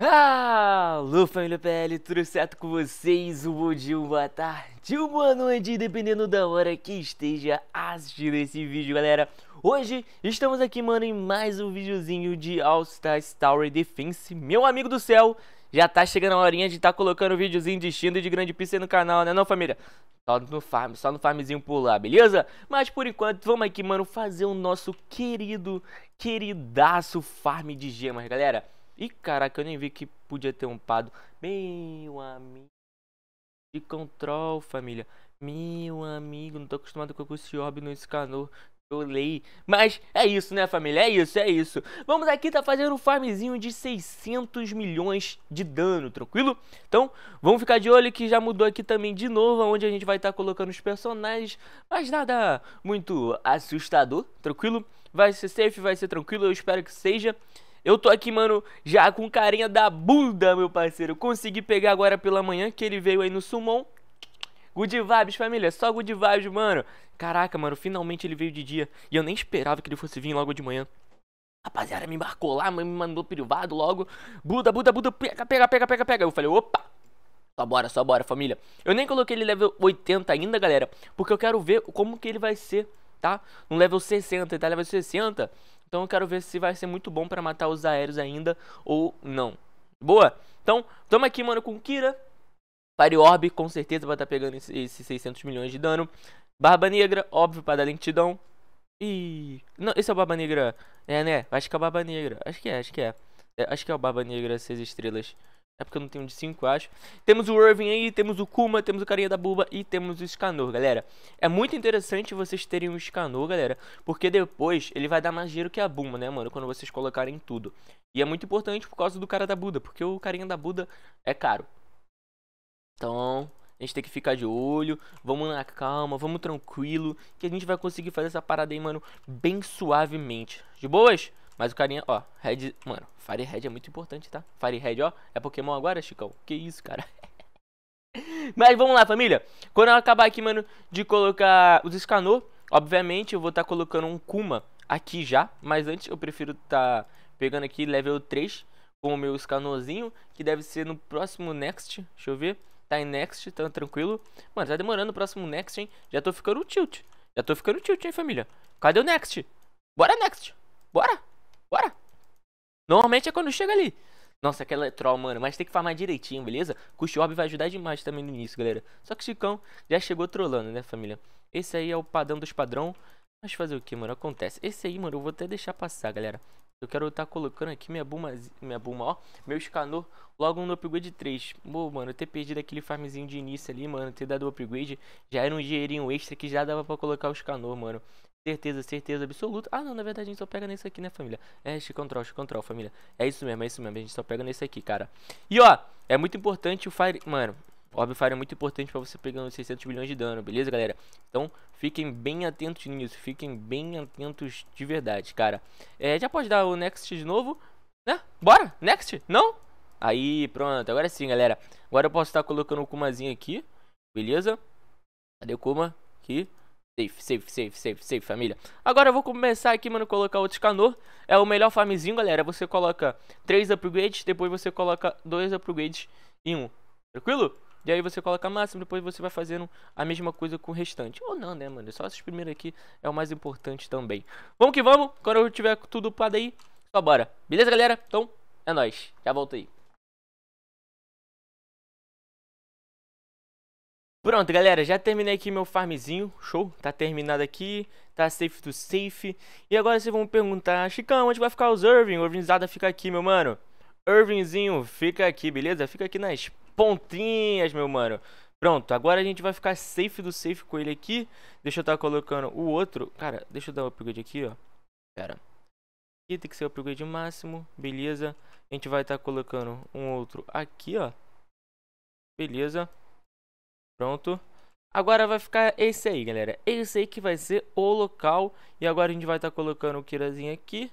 Ah, família PL, tudo certo com vocês? Um bom dia, uma boa tarde, uma noite, dependendo da hora que esteja assistindo esse vídeo, galera. Hoje estamos aqui, mano, em mais um videozinho de All Stars Tower Defense. Meu amigo do céu, já tá chegando a horinha de tá colocando videozinho de Shindo e de Grande Pizza no canal, né não, família? Só no farm, só no farmzinho por lá, beleza? Mas por enquanto, vamos aqui, mano, fazer o nosso querido, queridaço farm de gemas, galera. Ih, caraca, eu nem vi que podia ter um pado. Meu amigo. De control, família. Meu amigo, não tô acostumado com esse orbe no escanor. Eu lei. Mas é isso, né, família? É isso, é isso. Vamos aqui tá fazendo um farmzinho de 600 milhões de dano, tranquilo? Então, vamos ficar de olho que já mudou aqui também de novo, onde a gente vai estar tá colocando os personagens. Mas nada muito assustador, tranquilo? Vai ser safe, vai ser tranquilo, eu espero que seja. Eu tô aqui, mano, já com carinha da bunda, meu parceiro. Consegui pegar agora pela manhã, que ele veio aí no Sumon. Good vibes, família. Só good vibes, mano. Caraca, mano, finalmente ele veio de dia. E eu nem esperava que ele fosse vir logo de manhã. Rapaziada, me embarcou lá, me mandou privado logo. Buda, Buda, Buda, pega, pega, pega, pega, pega. Eu falei, opa, só bora, só bora, família. Eu nem coloquei ele level 80 ainda, galera, porque eu quero ver como que ele vai ser, tá? No level 60, ele tá level 60. Então eu quero ver se vai ser muito bom para matar os aéreos ainda ou não. Boa? Então, tamo aqui, mano, com Kira. Fire Orb, com certeza vai estar tá pegando esses 600 milhões de dano. Barba Negra, óbvio, para dar lentidão. Ih, não, esse é o Barba Negra. É, né? Acho que é o Barba Negra. Acho que é, acho que é. é acho que é o Barba Negra, 6 estrelas. É porque eu não tenho de 5, acho. Temos o Irving aí, temos o Kuma, temos o carinha da Buba e temos o Scanor, galera. É muito interessante vocês terem o Scanor, galera. Porque depois ele vai dar mais dinheiro que a Buma, né, mano? Quando vocês colocarem tudo. E é muito importante por causa do cara da Buda. Porque o carinha da Buda é caro. Então, a gente tem que ficar de olho. Vamos na calma, vamos tranquilo. Que a gente vai conseguir fazer essa parada aí, mano, bem suavemente. De boas? Mas o carinha, ó, Red. Mano, Fire Red é muito importante, tá? Fire Red, ó, é Pokémon agora, Chicão? Que isso, cara? Mas vamos lá, família. Quando eu acabar aqui, mano, de colocar os Scanor, obviamente eu vou estar tá colocando um Kuma aqui já. Mas antes eu prefiro estar tá pegando aqui level 3 com o meu Scanorzinho, que deve ser no próximo Next. Deixa eu ver. Tá em Next, tá tranquilo. Mano, tá demorando o próximo Next, hein? Já tô ficando tilt. Já tô ficando tilt, hein, família? Cadê o Next? Bora, Next! Bora! Bora! Normalmente é quando chega ali. Nossa, aquela é troll, mano. Mas tem que farmar direitinho, beleza? Cush Orb vai ajudar demais também no início, galera. Só que o Chicão já chegou trollando, né, família? Esse aí é o padrão dos padrão. Mas fazer o que, mano? Acontece. Esse aí, mano, eu vou até deixar passar, galera. Eu quero estar tá colocando aqui minha buma, minha buma, ó. Meu escanor logo no upgrade 3. Pô, mano, ter perdido aquele farmzinho de início ali, mano. Ter dado o upgrade já era um dinheirinho extra que já dava pra colocar o escanor, mano. Certeza, certeza absoluta. Ah, não, na verdade a gente só pega nesse aqui, né, família? É, x control, x control, família. É isso mesmo, é isso mesmo. A gente só pega nesse aqui, cara. E, ó, é muito importante o Fire... Mano, Orb Fire é muito importante pra você pegando 600 bilhões de dano, beleza, galera? Então, fiquem bem atentos nisso. Fiquem bem atentos de verdade, cara. É, já pode dar o Next de novo, né? Bora! Next? Não? Aí, pronto. Agora sim, galera. Agora eu posso estar colocando o Kumazinho aqui, beleza? Cadê o Kuma? Aqui. Safe, safe, safe, safe, safe, família. Agora eu vou começar aqui, mano, colocar outro escanor. É o melhor farmzinho, galera. Você coloca 3 upgrades, depois você coloca 2 upgrades em um. Tranquilo? E aí você coloca máximo, depois você vai fazendo a mesma coisa com o restante. Ou não, né, mano? Só esses primeiros aqui é o mais importante também. Vamos que vamos. Quando eu tiver tudo upado aí, só bora. Beleza, galera? Então, é nóis. Já volto aí. Pronto, galera, já terminei aqui meu farmzinho, show, tá terminado aqui, tá safe do safe. E agora vocês vão me perguntar, Chicão, onde vai ficar os Irving? O Irvingzada fica aqui, meu mano. Irvingzinho, fica aqui, beleza? Fica aqui nas pontinhas, meu mano. Pronto, agora a gente vai ficar safe do safe com ele aqui. Deixa eu estar tá colocando o outro. Cara, deixa eu dar o upgrade aqui, ó. Pera. Aqui tem que ser o upgrade máximo, beleza. A gente vai estar tá colocando um outro aqui, ó. Beleza. Pronto. Agora vai ficar esse aí, galera. Esse aí que vai ser o local. E agora a gente vai estar tá colocando o Kirazinho aqui.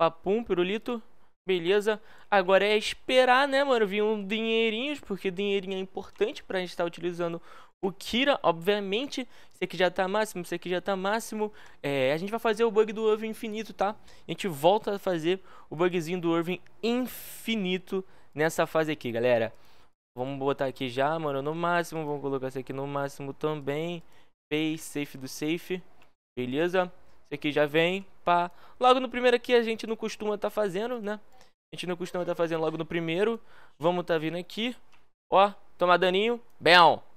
Papum, pirulito. Beleza. Agora é esperar, né, mano? Vir um dinheirinho porque dinheirinho é importante pra gente estar tá utilizando o Kira, obviamente. Esse aqui já tá máximo, esse aqui já tá máximo. É, a gente vai fazer o bug do ovo infinito, tá? A gente volta a fazer o bugzinho do ovo infinito nessa fase aqui, galera. Vamos botar aqui já, mano, no máximo. Vamos colocar isso aqui no máximo também. Pay, safe do safe. Beleza? Isso aqui já vem, pá. Logo no primeiro aqui a gente não costuma tá fazendo, né? A gente não costuma tá fazendo logo no primeiro. Vamos tá vindo aqui. Ó, tomar daninho. Bem,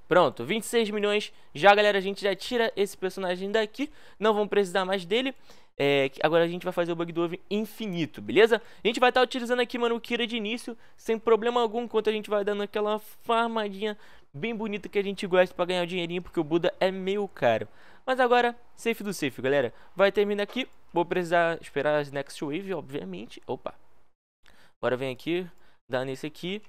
Pronto, 26 milhões. Já, galera, a gente já tira esse personagem daqui. Não vamos precisar mais dele. É, agora a gente vai fazer o bug do ovo infinito, beleza? A gente vai estar tá utilizando aqui, mano, o Kira de início, sem problema algum, enquanto a gente vai dando aquela farmadinha bem bonita que a gente gosta para ganhar o dinheirinho, porque o Buda é meio caro. Mas agora, safe do safe, galera. Vai terminar aqui, vou precisar esperar as next wave, obviamente. Opa. Agora vem aqui, dá nesse aqui,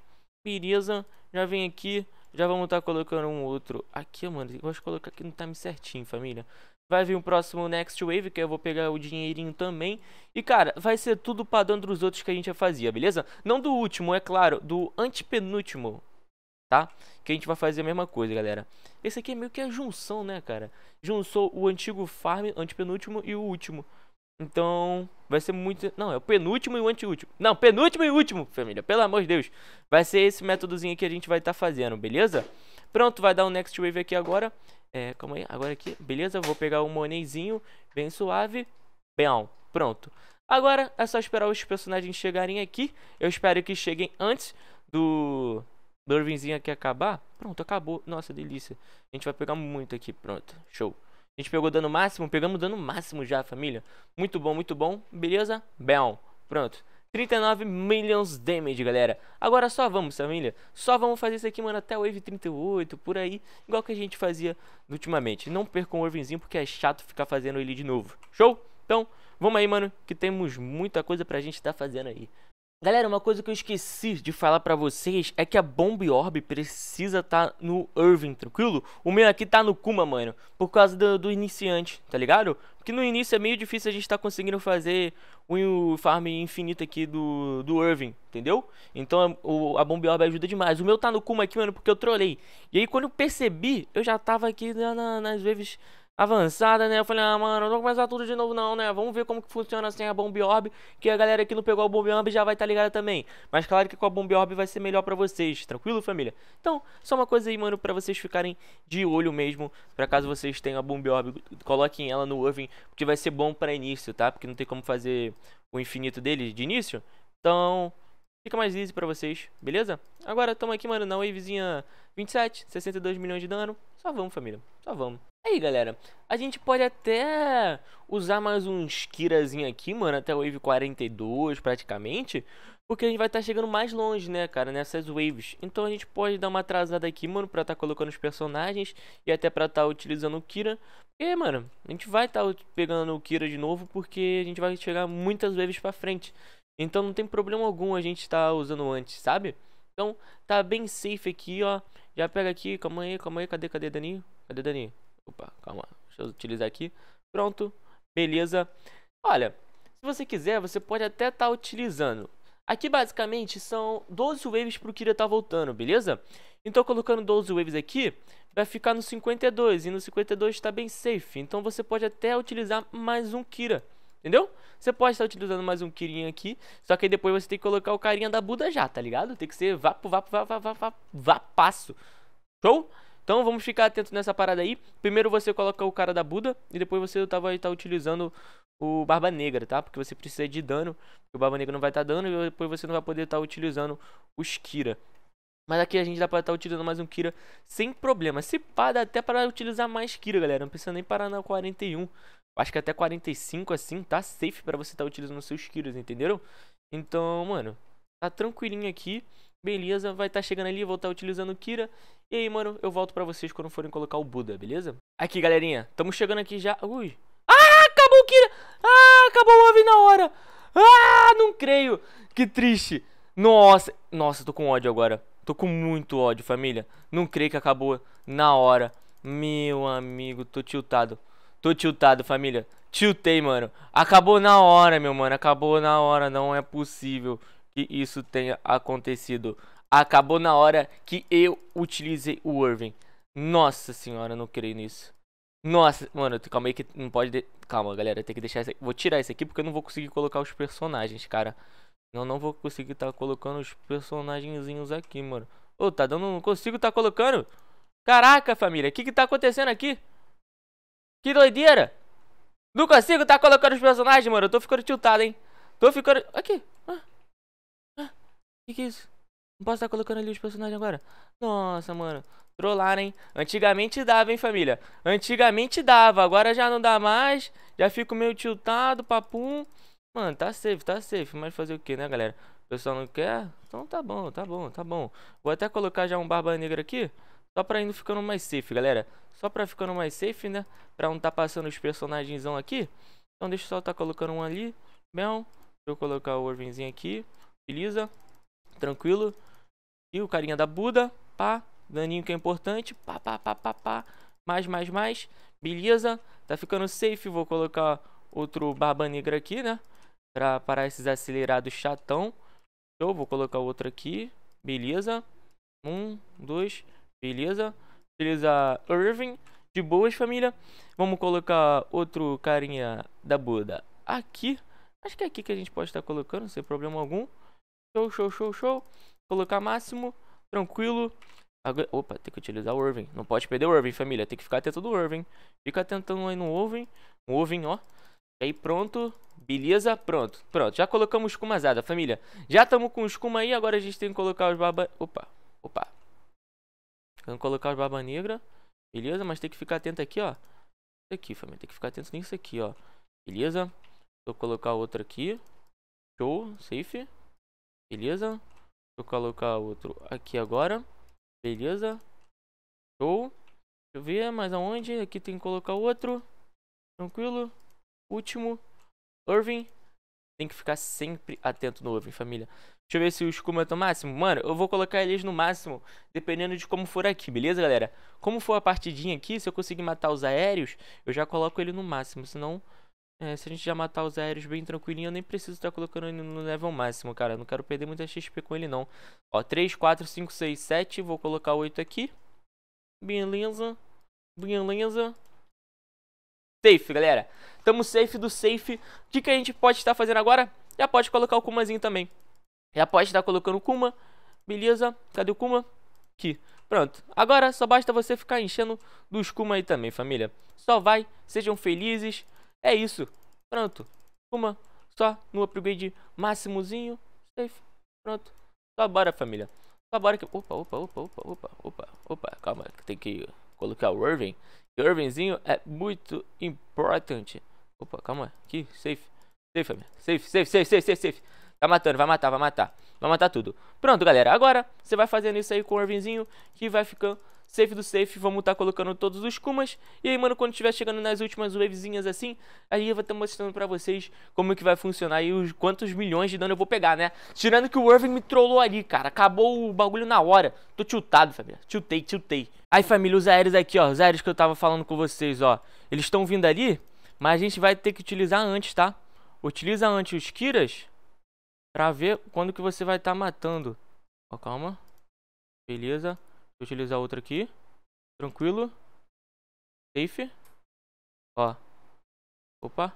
beleza, já vem aqui. Já vamos estar tá colocando um outro aqui, mano. Eu gosto de colocar aqui no time tá certinho, família. Vai vir o próximo Next Wave, que eu vou pegar o dinheirinho também. E, cara, vai ser tudo padrão dos outros que a gente já fazia, beleza? Não do último, é claro, do antepenúltimo, tá? Que a gente vai fazer a mesma coisa, galera. Esse aqui é meio que a junção, né, cara? Junçou o antigo farm, antepenúltimo e o último. Então, vai ser muito... Não, é o penúltimo e o anteúltimo. Não, penúltimo e último, família, pelo amor de Deus. Vai ser esse métodozinho que a gente vai estar tá fazendo, beleza? Pronto, vai dar um Next Wave aqui agora. É, calma aí, agora aqui, beleza, vou pegar o um Moneizinho, bem suave, bem, pronto. Agora é só esperar os personagens chegarem aqui, eu espero que cheguem antes do, do Irvinzinho aqui acabar. Pronto, acabou, nossa, delícia, a gente vai pegar muito aqui, pronto, show. A gente pegou dano máximo, pegamos dano máximo já, família. Muito bom, muito bom, beleza, bem, pronto. 39 millions damage, galera. Agora só vamos, família. Só vamos fazer isso aqui, mano, até o Wave 38, por aí. Igual que a gente fazia ultimamente. Não percam o Wavezinho, porque é chato ficar fazendo ele de novo. Show? Então, vamos aí, mano, que temos muita coisa pra gente estar tá fazendo aí. Galera, uma coisa que eu esqueci de falar pra vocês é que a Bomb Orb precisa tá no Irving, tranquilo? O meu aqui tá no Kuma, mano, por causa do, do iniciante, tá ligado? Porque no início é meio difícil a gente tá conseguindo fazer o farm infinito aqui do, do Irving, entendeu? Então o, a Bomb Orb ajuda demais. O meu tá no Kuma aqui, mano, porque eu trolei. E aí quando eu percebi, eu já tava aqui na, nas waves avançada, né? Eu falei, ah, mano, não vou começar tudo de novo não, né? Vamos ver como que funciona sem assim, a Bomb Orb, que a galera que não pegou a Bomb Orb já vai estar tá ligada também. Mas claro que com a Bomb Orb vai ser melhor pra vocês, tranquilo, família? Então, só uma coisa aí, mano, pra vocês ficarem de olho mesmo, pra caso vocês tenham a Bomb Orb, coloquem ela no oven, porque vai ser bom pra início, tá? Porque não tem como fazer o infinito dele de início. Então, fica mais easy pra vocês, beleza? Agora estamos aqui, mano, na wavezinha 27, 62 milhões de dano. Só vamos, família, só vamos. Aí, galera, a gente pode até usar mais uns Kirazinho aqui, mano, até wave 42 praticamente, porque a gente vai estar tá chegando mais longe, né, cara, nessas waves. Então a gente pode dar uma atrasada aqui, mano, pra estar tá colocando os personagens e até pra estar tá utilizando o Kira. Porque, mano, a gente vai estar tá pegando o Kira de novo, porque a gente vai chegar muitas waves pra frente. Então não tem problema algum a gente estar tá usando antes, sabe? Então tá bem safe aqui, ó. Já pega aqui, calma aí, calma aí, cadê, cadê Daninho? Cadê Daninho? Opa, calma, deixa eu utilizar aqui. Pronto, beleza. Olha, se você quiser, você pode até estar tá utilizando. Aqui basicamente são 12 waves pro Kira tá voltando, beleza? Então colocando 12 waves aqui, vai ficar no 52, e no 52 está bem safe. Então você pode até utilizar mais um Kira. Entendeu? Você pode estar utilizando mais um Kirin aqui, só que aí depois você tem que colocar o carinha da Buda já, tá ligado? Tem que ser vapo, vapo, vapo, vapo, vapo, passo, Show? Então vamos ficar atento nessa parada aí. Primeiro você coloca o cara da Buda e depois você tá, vai estar tá utilizando o Barba Negra, tá? Porque você precisa de dano, o Barba Negra não vai estar tá dando e depois você não vai poder estar tá utilizando os Kira. Mas aqui a gente dá pra estar utilizando mais um Kira sem problema. Se pá, dá até para utilizar mais Kira, galera. Não precisa nem parar na 41 acho que até 45 assim tá safe para você estar tá utilizando seus kiras, entenderam? Então, mano, tá tranquilinho aqui. Beleza, vai estar tá chegando ali, vou estar tá utilizando o Kira. E aí, mano, eu volto pra vocês quando forem colocar o Buda, beleza? Aqui, galerinha, estamos chegando aqui já. Ui! Ah, acabou o Kira! Ah, acabou o Ove na hora! Ah, não creio! Que triste! Nossa, nossa, tô com ódio agora. Tô com muito ódio, família. Não creio que acabou na hora. Meu amigo, tô tiltado. Tô tiltado, família. Tiltei, mano. Acabou na hora, meu mano. Acabou na hora. Não é possível que isso tenha acontecido. Acabou na hora que eu utilizei o Irving. Nossa senhora, não creio nisso. Nossa, mano, calma aí que não pode... De... Calma, galera, tem que deixar isso aqui. Vou tirar isso aqui porque eu não vou conseguir colocar os personagens, cara. Eu não vou conseguir estar tá colocando os personagenzinhos aqui, mano. Ô, oh, tá dando... Não consigo estar tá colocando. Caraca, família, o que que tá acontecendo aqui? Que doideira. Não consigo tá colocando os personagens, mano. Eu tô ficando tiltado, hein. Tô ficando... Aqui. Ah. Ah. Que que é isso? Não posso estar tá colocando ali os personagens agora. Nossa, mano. Trollar, hein. Antigamente dava, hein, família. Antigamente dava. Agora já não dá mais. Já fico meio tiltado, papum. Mano, tá safe, tá safe. Mas fazer o que, né, galera? O pessoal não quer? Então tá bom, tá bom, tá bom. Vou até colocar já um Barba Negra aqui. Só pra indo ficando mais safe, galera. Só pra ficando mais safe, né? Pra não tá passando os personagens aqui. Então deixa eu só tá colocando um ali. Bem, deixa eu colocar o Orvinzinho aqui. Beleza. Tranquilo. E o carinha da Buda. Pá. Daninho que é importante. Pá, pá, pá, pá, pá. Mais, mais, mais. Beleza. Tá ficando safe. Vou colocar outro Barba Negra aqui, né? Pra parar esses acelerados chatão. Eu vou colocar outro aqui. Beleza. Um, dois. Beleza utilizar Irving, de boas, família. Vamos colocar outro carinha da Buda aqui. Acho que é aqui que a gente pode estar colocando, sem problema algum. Show, show, show, show. Colocar máximo, tranquilo. Agora, opa, tem que utilizar o Irving. Não pode perder o Irving, família. Tem que ficar atento do Irving. Fica atentando aí no Irving. No Irving, ó. E tá aí, pronto. Beleza, pronto. Pronto, já colocamos escumazada, família. Já estamos com o escuma aí. Agora a gente tem que colocar os barba... Opa, opa. Vamos colocar os barba negra. Beleza? Mas tem que ficar atento aqui, ó. Isso aqui, família. Tem que ficar atento nisso aqui, ó. Beleza? Vou colocar outro aqui. Show. Safe. Beleza? Vou colocar outro aqui agora. Beleza? Show. Deixa eu ver mais aonde. Aqui tem que colocar outro. Tranquilo. Último. Irving. Tem que ficar sempre atento no Irving, família. Deixa eu ver se os Kuma estão máximo. Mano, eu vou colocar eles no máximo, dependendo de como for aqui, beleza, galera? Como for a partidinha aqui, se eu conseguir matar os aéreos, eu já coloco ele no máximo. Senão, é, se a gente já matar os aéreos bem tranquilinho, eu nem preciso estar colocando ele no level máximo, cara. Eu não quero perder muita XP com ele, não. Ó, 3, 4, 5, 6, 7. Vou colocar 8 aqui. Beleza. Beleza. Safe, galera. Tamo safe do safe. O que, que a gente pode estar fazendo agora? Já pode colocar o Kumazinho também. Já é pode estar tá colocando Kuma. Beleza, cadê o Kuma? Aqui. Pronto, agora só basta você ficar enchendo dos Kuma aí também, família. Só vai, sejam felizes. É isso. Pronto. Kuma, só no upgrade máximozinho. Safe. Pronto. Só bora, família. Só bora que... Opa, opa, opa, opa, opa, opa, opa. Calma, tem que colocar o Irving. o Irvingzinho é muito importante. Opa, calma. Aqui, safe. Safe, família. Safe, safe, safe, safe, safe, safe. Vai tá matando, vai matar, vai matar. Vai matar tudo. Pronto, galera. Agora, você vai fazendo isso aí com o Irvinzinho, que vai ficando safe do safe. Vamos estar tá colocando todos os Kumas. E aí, mano, quando estiver chegando nas últimas wavezinhas assim, aí eu vou estar tá mostrando pra vocês como que vai funcionar e os quantos milhões de dano eu vou pegar, né? Tirando que o Irving me trollou ali, cara. Acabou o bagulho na hora. Tô tiltado, família. Tiltei, tiltei. Aí, família, os aéreos aqui, ó. Os aéreos que eu tava falando com vocês, ó. Eles estão vindo ali, mas a gente vai ter que utilizar antes, tá? Utiliza antes os Kiras Pra ver quando que você vai estar tá matando. Ó, calma. Beleza. Vou utilizar outra aqui. Tranquilo. Safe. Ó. Opa.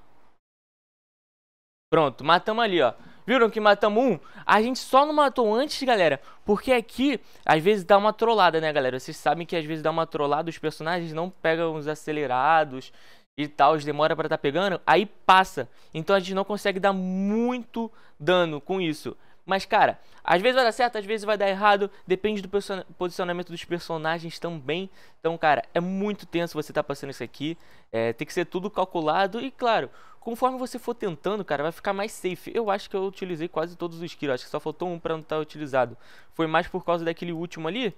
Pronto, matamos ali, ó. Viram que matamos um? A gente só não matou antes, galera, porque aqui às vezes dá uma trollada, né, galera? Vocês sabem que às vezes dá uma trollada, os personagens não pegam os acelerados e tal, demora para estar tá pegando, aí passa. Então a gente não consegue dar muito dano com isso. Mas, cara, às vezes vai dar certo, às vezes vai dar errado. Depende do posicionamento dos personagens também. Então, cara, é muito tenso você tá passando isso aqui. É, tem que ser tudo calculado. E, claro, conforme você for tentando, cara, vai ficar mais safe. Eu acho que eu utilizei quase todos os kills. Acho que só faltou um pra não estar tá utilizado. Foi mais por causa daquele último ali.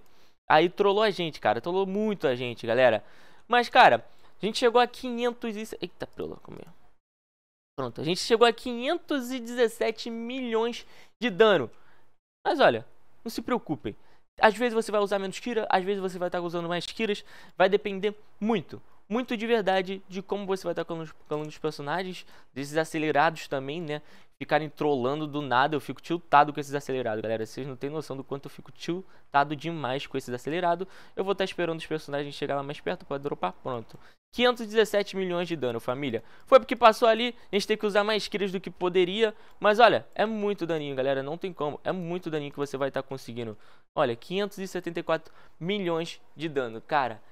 Aí trollou a gente, cara. Trollou muito a gente, galera. Mas, cara, a gente chegou a 500 e... Eita, pelo comigo. Pronto, a gente chegou a 517 milhões de dano. Mas olha, não se preocupem. Às vezes você vai usar menos Kira, às vezes você vai estar usando mais Kiras. Vai depender muito muito de verdade de como você vai estar com os personagens, desses acelerados também, né? Ficarem trollando do nada, eu fico tiltado com esses acelerados, galera. Vocês não têm noção do quanto eu fico tiltado demais com esses acelerados. Eu vou estar esperando os personagens chegar lá mais perto para dropar, pronto. 517 milhões de dano, família. Foi porque passou ali, a gente tem que usar mais kills do que poderia. Mas olha, é muito daninho, galera, não tem como. É muito daninho que você vai estar conseguindo. Olha, 574 milhões de dano, cara.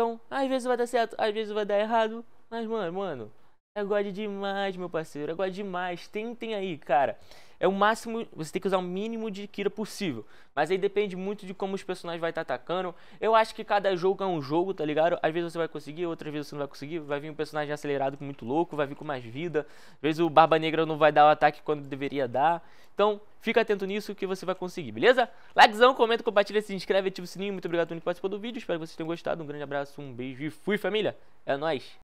Então, às vezes vai dar certo, às vezes vai dar errado. Mas, mano, mano, é demais, meu parceiro. É demais. Tentem aí, cara é o máximo, você tem que usar o mínimo de Kira possível. Mas aí depende muito de como os personagens vai estar tá atacando. Eu acho que cada jogo é um jogo, tá ligado? Às vezes você vai conseguir, outras vezes você não vai conseguir. Vai vir um personagem acelerado com muito louco, vai vir com mais vida. Às vezes o Barba Negra não vai dar o ataque quando deveria dar. Então, fica atento nisso que você vai conseguir, beleza? Likezão, comenta, compartilha, se inscreve, ativa o sininho. Muito obrigado por participar do vídeo. Espero que vocês tenham gostado. Um grande abraço, um beijo e fui, família. É nóis!